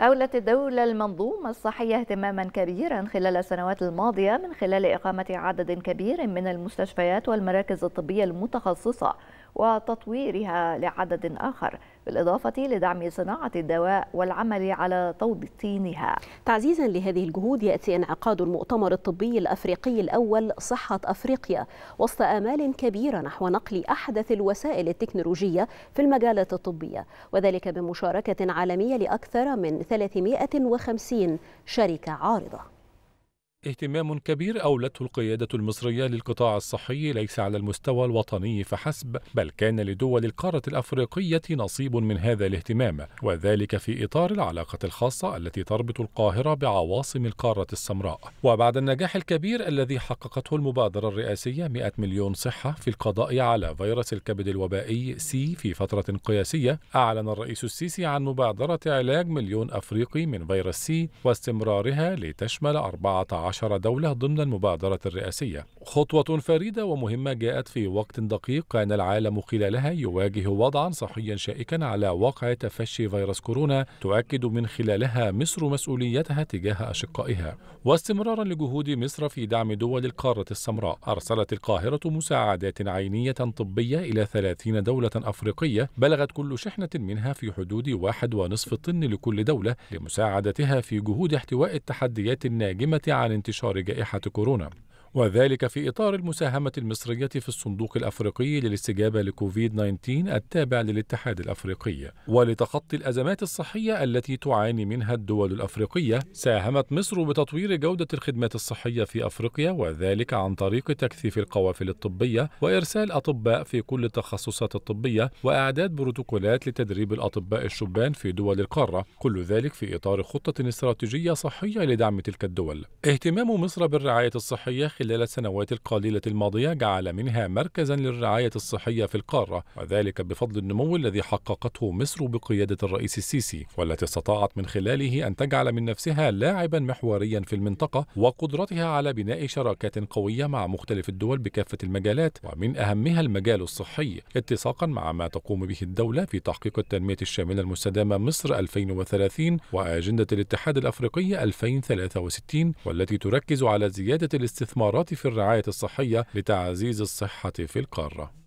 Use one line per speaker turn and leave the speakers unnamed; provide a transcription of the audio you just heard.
أولت الدولة المنظومة الصحية اهتماما كبيرا خلال السنوات الماضية من خلال إقامة عدد كبير من المستشفيات والمراكز الطبية المتخصصة وتطويرها لعدد آخر بالإضافة لدعم صناعة الدواء
والعمل على توطينها تعزيزا لهذه الجهود يأتي انعقاد المؤتمر الطبي الأفريقي الأول صحة أفريقيا وسط آمال كبيرة نحو نقل أحدث الوسائل التكنولوجية في المجالات الطبية وذلك بمشاركة عالمية لأكثر من 350 شركة عارضة
اهتمام كبير أولته القيادة المصرية للقطاع الصحي ليس على المستوى الوطني فحسب بل كان لدول القارة الأفريقية نصيب من هذا الاهتمام وذلك في إطار العلاقة الخاصة التي تربط القاهرة بعواصم القارة السمراء وبعد النجاح الكبير الذي حققته المبادرة الرئاسية 100 مليون صحة في القضاء على فيروس الكبد الوبائي سي في فترة قياسية أعلن الرئيس السيسي عن مبادرة علاج مليون أفريقي من فيروس سي واستمرارها لتشمل 14 عشر دولة ضمن المبادرة الرئاسية خطوة فريدة ومهمة جاءت في وقت دقيق كان العالم خلالها يواجه وضعا صحيا شائكا على وقع تفشي فيروس كورونا تؤكد من خلالها مصر مسؤوليتها تجاه أشقائها واستمرارا لجهود مصر في دعم دول القارة السمراء أرسلت القاهرة مساعدات عينية طبية إلى 30 دولة أفريقية بلغت كل شحنة منها في حدود واحد ونصف طن لكل دولة لمساعدتها في جهود احتواء التحديات الناجمة عن انتشار جائحة كورونا وذلك في إطار المساهمة المصرية في الصندوق الأفريقي للاستجابة لكوفيد 19 التابع للاتحاد الأفريقي ولتخطي الأزمات الصحية التي تعاني منها الدول الأفريقية ساهمت مصر بتطوير جودة الخدمات الصحية في أفريقيا وذلك عن طريق تكثيف القوافل الطبية وإرسال أطباء في كل التخصصات الطبية وإعداد بروتوكولات لتدريب الأطباء الشبان في دول القارة كل ذلك في إطار خطة استراتيجية صحية لدعم تلك الدول اهتمام مصر بالرعاية الصحية خلال السنوات القليلة الماضية جعل منها مركزا للرعاية الصحية في القارة وذلك بفضل النمو الذي حققته مصر بقيادة الرئيس السيسي والتي استطاعت من خلاله أن تجعل من نفسها لاعبا محوريا في المنطقة وقدرتها على بناء شراكات قوية مع مختلف الدول بكافة المجالات ومن أهمها المجال الصحي اتساقا مع ما تقوم به الدولة في تحقيق التنمية الشاملة المستدامة مصر 2030 وأجندة الاتحاد الأفريقي 2063 والتي تركز على زيادة الاستثمار الاستثمارات في الرعاية الصحية لتعزيز الصحة في القارة